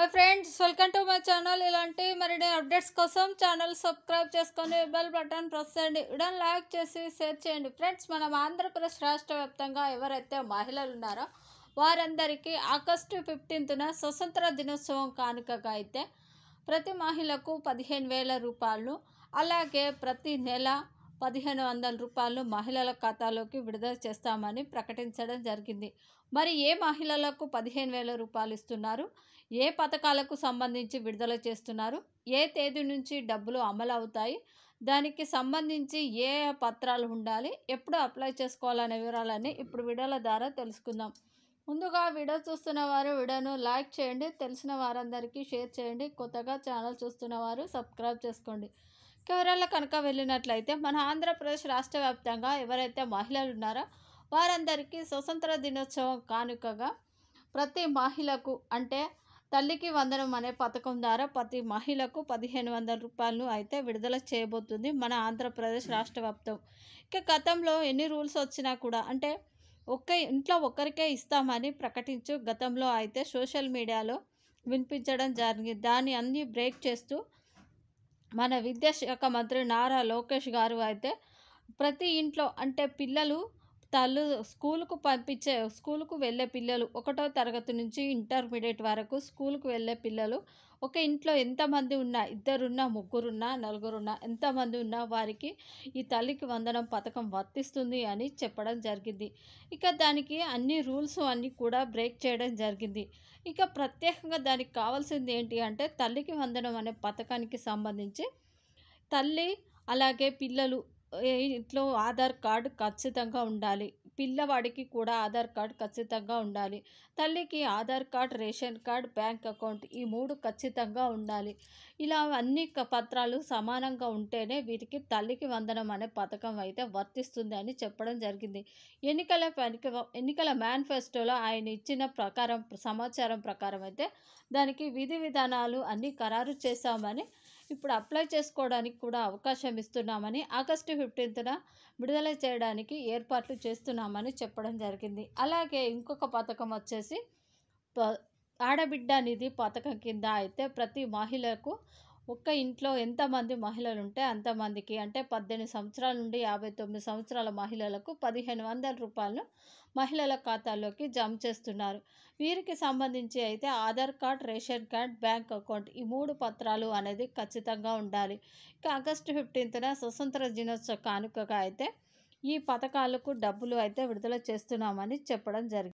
hi friends welcome to my channel ఇలాంటి మరిన్ని updates కోసం ఛానల్ సబ్స్క్రైబ్ చేసుకొని బెల్ బటన్ ప్రెస్ చేయండి ఇడన్ లైక్ చేసి షేర్ చేయండి ఫ్రెండ్స్ మనం ఆంధ్రప్రదేశ్ రాష్ట్ర వ్యాప్తంగా ఎవరైతే మహిళలు ఉన్నారో వారందరికీ ఆగస్టు ఫిఫ్టీన్త్న స్వతంత్ర దినోత్సవం కానుకగా అయితే ప్రతి మహిళకు పదిహేను వేల రూపాయలు అలాగే ప్రతి నెల పదిహేను వందల రూపాయలు మహిళల ఖాతాలోకి విడుదల చేస్తామని ప్రకటించడం జరిగింది మరి ఏ మహిళలకు పదిహేను వేల రూపాయలు ఇస్తున్నారు ఏ పథకాలకు సంబంధించి విడుదల చేస్తున్నారు ఏ తేదీ నుంచి డబ్బులు అమలు అవుతాయి దానికి సంబంధించి ఏ పత్రాలు ఉండాలి ఎప్పుడు అప్లై చేసుకోవాలనే వివరాలన్నీ ఇప్పుడు విడుదల ద్వారా తెలుసుకుందాం ముందుగా వీడియో చూస్తున్న వారు వీడియోను లైక్ చేయండి తెలిసిన వారందరికీ షేర్ చేయండి కొత్తగా ఛానల్ చూస్తున్న వారు సబ్స్క్రైబ్ చేసుకోండి ఎవరైనా కనుక వెళ్ళినట్లయితే మన ఆంధ్రప్రదేశ్ రాష్ట్ర వ్యాప్తంగా ఎవరైతే మహిళలు ఉన్నారో వారందరికీ స్వతంత్ర దినోత్సవం కానుకగా ప్రతి మహిళకు అంటే తల్లికి వందనం అనే పథకం ద్వారా ప్రతి మహిళకు పదిహేను వందల రూపాయలను అయితే విడుదల చేయబోతుంది మన ఆంధ్రప్రదేశ్ రాష్ట్ర వ్యాప్తం ఇక గతంలో ఎన్ని రూల్స్ వచ్చినా కూడా అంటే ఒక్క ఇంట్లో ఒక్కరికే ఇస్తామని ప్రకటించు గతంలో అయితే సోషల్ మీడియాలో వినిపించడం జరిగింది దాన్ని అన్నీ బ్రేక్ చేస్తూ మన విద్యాశాఖ మంత్రి నారా లోకేష్ గారు అయితే ప్రతి ఇంట్లో అంటే పిల్లలు తల్లు స్కూలుకు పంపించే స్కూలుకు వెళ్ళే పిల్లలు ఒకటో తరగతి నుంచి ఇంటర్మీడియట్ వరకు స్కూల్కు వెళ్ళే పిల్లలు ఒక ఇంట్లో ఎంతమంది ఉన్నా ఇద్దరున్నా ముగ్గురున్నా నలుగురున్నా ఎంతమంది ఉన్నా వారికి ఈ తల్లికి వందనం పథకం వర్తిస్తుంది అని చెప్పడం జరిగింది ఇక దానికి అన్ని రూల్స్ అన్నీ కూడా బ్రేక్ చేయడం జరిగింది ఇక ప్రత్యేకంగా దానికి కావాల్సింది ఏంటి అంటే తల్లికి వందనం అనే పథకానికి సంబంధించి తల్లి అలాగే పిల్లలు ఇంట్లో ఆధార్ కార్డు ఖచ్చితంగా ఉండాలి పిల్లవాడికి కూడా ఆధార్ కార్డు ఖచ్చితంగా ఉండాలి తల్లికి Aadhaar card ration card bank account ఈ మూడు ఖచ్చితంగా ఉండాలి ఇలా అన్ని పత్రాలు సమానంగా ఉంటేనే వీరికి తల్లికి వందనం అనే పథకం అయితే వర్తిస్తుంది అని చెప్పడం జరిగింది ఎన్నికల ఎన్నికల మేనిఫెస్టోలో ఆయన ఇచ్చిన ప్రకారం సమాచారం ప్రకారం అయితే దానికి విధి విధానాలు అన్నీ ఖరారు చేశామని ఇప్పుడు అప్లై చేసుకోవడానికి కూడా అవకాశం ఇస్తున్నామని ఆగస్టు ఫిఫ్టీన్త్న విడుదల చేయడానికి ఏర్పాట్లు చేస్తున్నామని చెప్పడం జరిగింది అలాగే ఇంకొక పథకం వచ్చేసి ఆడబిడ్డ నిధి పథకం కింద అయితే ప్రతి మహిళకు ఒక్క ఇంట్లో ఎంతమంది మహిళలు ఉంటే అంతమందికి అంటే పద్దెనిమిది సంవత్సరాల నుండి యాభై తొమ్మిది సంవత్సరాల మహిళలకు పదిహేను వందల రూపాయలను మహిళల ఖాతాల్లోకి జమ చేస్తున్నారు వీరికి సంబంధించి అయితే Aadhaar card ration card bank account ఈ మూడు పత్రాలు అనేది ఖచ్చితంగా ఉండాలి ఇక ఆగస్టు ఫిఫ్టీన్త్న స్వతంత్ర దినోత్సవ కానుకగా అయితే ఈ పథకాలకు డబ్బులు అయితే విడుదల చేస్తున్నామని చెప్పడం జరిగింది